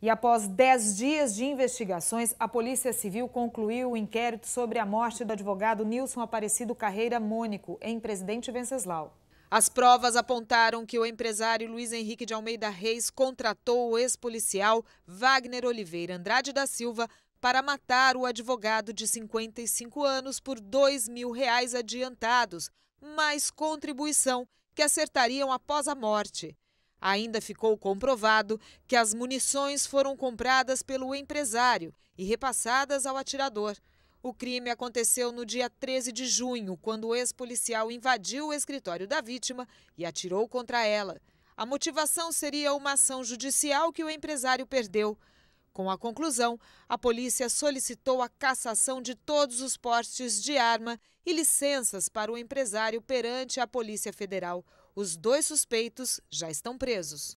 E após 10 dias de investigações, a Polícia Civil concluiu o inquérito sobre a morte do advogado Nilson Aparecido Carreira Mônico, em Presidente Venceslau. As provas apontaram que o empresário Luiz Henrique de Almeida Reis contratou o ex-policial Wagner Oliveira Andrade da Silva para matar o advogado de 55 anos por R$ 2 mil reais adiantados, mais contribuição que acertariam após a morte. Ainda ficou comprovado que as munições foram compradas pelo empresário e repassadas ao atirador. O crime aconteceu no dia 13 de junho, quando o ex-policial invadiu o escritório da vítima e atirou contra ela. A motivação seria uma ação judicial que o empresário perdeu. Com a conclusão, a polícia solicitou a cassação de todos os portes de arma e licenças para o empresário perante a Polícia Federal. Os dois suspeitos já estão presos.